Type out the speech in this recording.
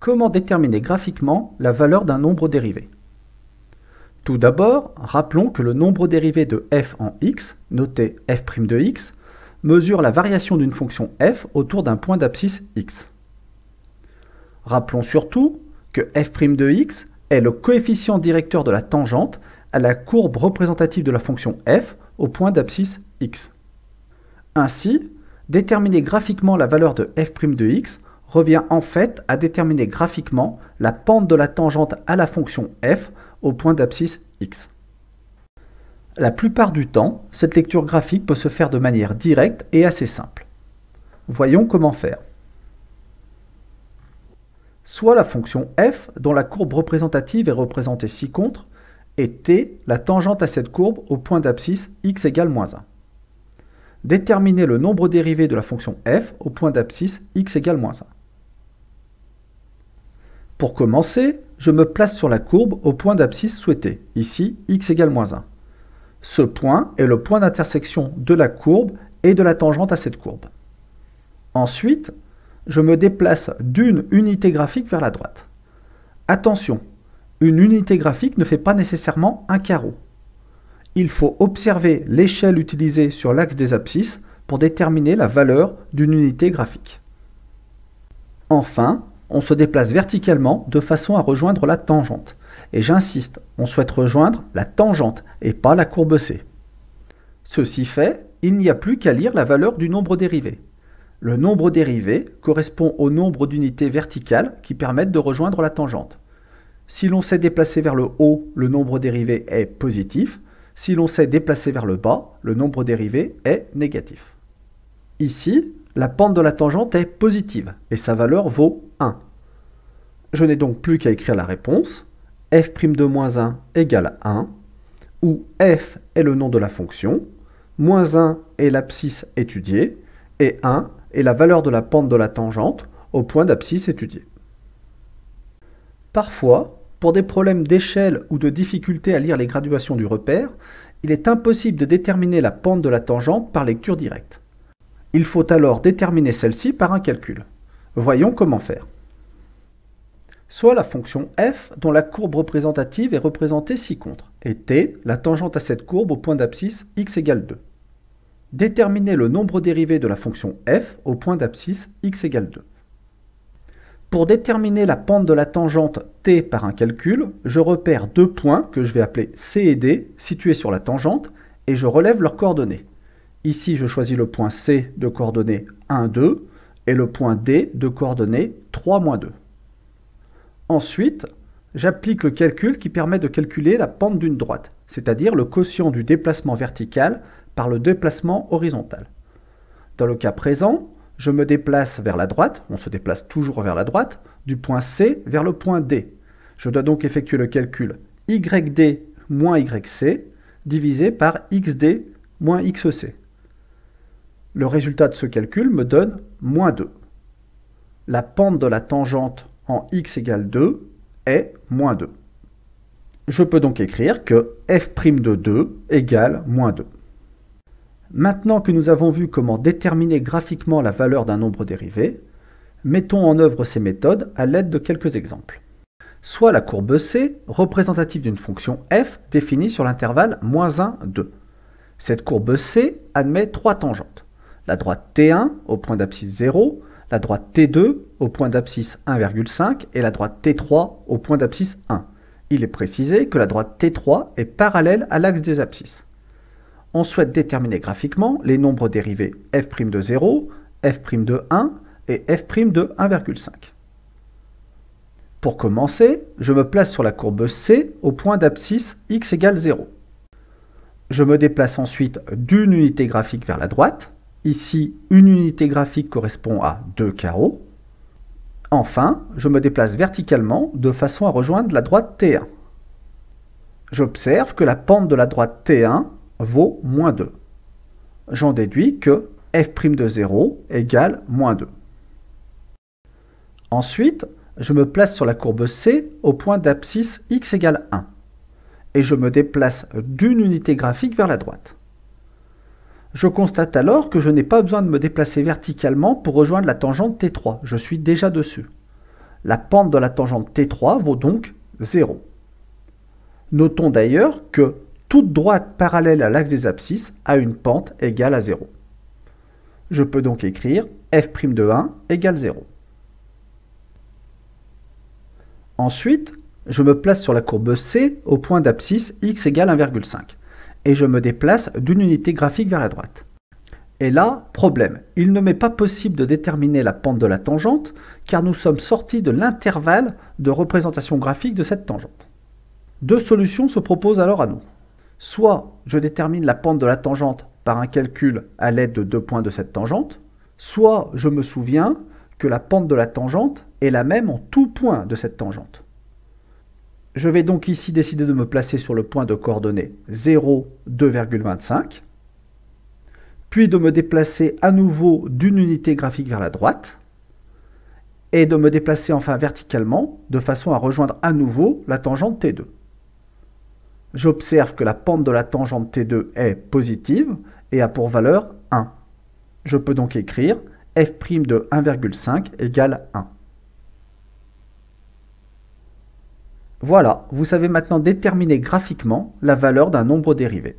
Comment déterminer graphiquement la valeur d'un nombre dérivé Tout d'abord, rappelons que le nombre dérivé de f en x, noté f' de x, mesure la variation d'une fonction f autour d'un point d'abscisse x. Rappelons surtout que f' de x est le coefficient directeur de la tangente à la courbe représentative de la fonction f au point d'abscisse x. Ainsi, déterminer graphiquement la valeur de f' de x revient en fait à déterminer graphiquement la pente de la tangente à la fonction f au point d'abscisse x. La plupart du temps, cette lecture graphique peut se faire de manière directe et assez simple. Voyons comment faire. Soit la fonction f, dont la courbe représentative est représentée ci contre, et t, la tangente à cette courbe au point d'abscisse x égale moins 1. Déterminez le nombre dérivé de la fonction f au point d'abscisse x égale moins 1. Pour commencer, je me place sur la courbe au point d'abscisse souhaité, ici x égale moins 1. Ce point est le point d'intersection de la courbe et de la tangente à cette courbe. Ensuite, je me déplace d'une unité graphique vers la droite. Attention, une unité graphique ne fait pas nécessairement un carreau. Il faut observer l'échelle utilisée sur l'axe des abscisses pour déterminer la valeur d'une unité graphique. Enfin, on se déplace verticalement de façon à rejoindre la tangente. Et j'insiste, on souhaite rejoindre la tangente et pas la courbe C. Ceci fait, il n'y a plus qu'à lire la valeur du nombre dérivé. Le nombre dérivé correspond au nombre d'unités verticales qui permettent de rejoindre la tangente. Si l'on s'est déplacé vers le haut, le nombre dérivé est positif. Si l'on s'est déplacé vers le bas, le nombre dérivé est négatif. Ici, la pente de la tangente est positive et sa valeur vaut 1. Je n'ai donc plus qu'à écrire la réponse f' de moins 1 égale 1, où f est le nom de la fonction, moins 1 est l'abscisse étudiée, et 1 est la valeur de la pente de la tangente au point d'abscisse étudié. Parfois, pour des problèmes d'échelle ou de difficulté à lire les graduations du repère, il est impossible de déterminer la pente de la tangente par lecture directe. Il faut alors déterminer celle-ci par un calcul. Voyons comment faire. Soit la fonction f dont la courbe représentative est représentée ci-contre, et t, la tangente à cette courbe au point d'abscisse x égale 2. Déterminer le nombre dérivé de la fonction f au point d'abscisse x égale 2. Pour déterminer la pente de la tangente t par un calcul, je repère deux points que je vais appeler C et D situés sur la tangente et je relève leurs coordonnées. Ici, je choisis le point C de coordonnées 1, 2 et le point D de coordonnées 3, 2. Ensuite, j'applique le calcul qui permet de calculer la pente d'une droite, c'est-à-dire le quotient du déplacement vertical par le déplacement horizontal. Dans le cas présent, je me déplace vers la droite, on se déplace toujours vers la droite, du point C vers le point D. Je dois donc effectuer le calcul yd moins yc divisé par xd moins xc le résultat de ce calcul me donne moins 2. La pente de la tangente en x égale 2 est moins 2. Je peux donc écrire que f' de 2 égale moins 2. Maintenant que nous avons vu comment déterminer graphiquement la valeur d'un nombre dérivé, mettons en œuvre ces méthodes à l'aide de quelques exemples. Soit la courbe C, représentative d'une fonction f définie sur l'intervalle moins 1, 2. Cette courbe C admet trois tangentes la droite T1 au point d'abscisse 0, la droite T2 au point d'abscisse 1,5 et la droite T3 au point d'abscisse 1. Il est précisé que la droite T3 est parallèle à l'axe des abscisses. On souhaite déterminer graphiquement les nombres dérivés f' de 0, f' de 1 et f' de 1,5. Pour commencer, je me place sur la courbe C au point d'abscisse x égale 0. Je me déplace ensuite d'une unité graphique vers la droite, Ici, une unité graphique correspond à deux carreaux. Enfin, je me déplace verticalement de façon à rejoindre la droite T1. J'observe que la pente de la droite T1 vaut moins 2. J'en déduis que f' de 0 égale moins 2. Ensuite, je me place sur la courbe C au point d'abscisse x égale 1 et je me déplace d'une unité graphique vers la droite. Je constate alors que je n'ai pas besoin de me déplacer verticalement pour rejoindre la tangente T3, je suis déjà dessus. La pente de la tangente T3 vaut donc 0. Notons d'ailleurs que toute droite parallèle à l'axe des abscisses a une pente égale à 0. Je peux donc écrire f' de 1 égale 0. Ensuite, je me place sur la courbe C au point d'abscisse x égale 1,5 et je me déplace d'une unité graphique vers la droite. Et là, problème, il ne m'est pas possible de déterminer la pente de la tangente, car nous sommes sortis de l'intervalle de représentation graphique de cette tangente. Deux solutions se proposent alors à nous. Soit je détermine la pente de la tangente par un calcul à l'aide de deux points de cette tangente, soit je me souviens que la pente de la tangente est la même en tout point de cette tangente. Je vais donc ici décider de me placer sur le point de coordonnées 0, 2,25, puis de me déplacer à nouveau d'une unité graphique vers la droite, et de me déplacer enfin verticalement, de façon à rejoindre à nouveau la tangente T2. J'observe que la pente de la tangente T2 est positive et a pour valeur 1. Je peux donc écrire f' de 1,5 égale 1. Voilà, vous savez maintenant déterminer graphiquement la valeur d'un nombre dérivé.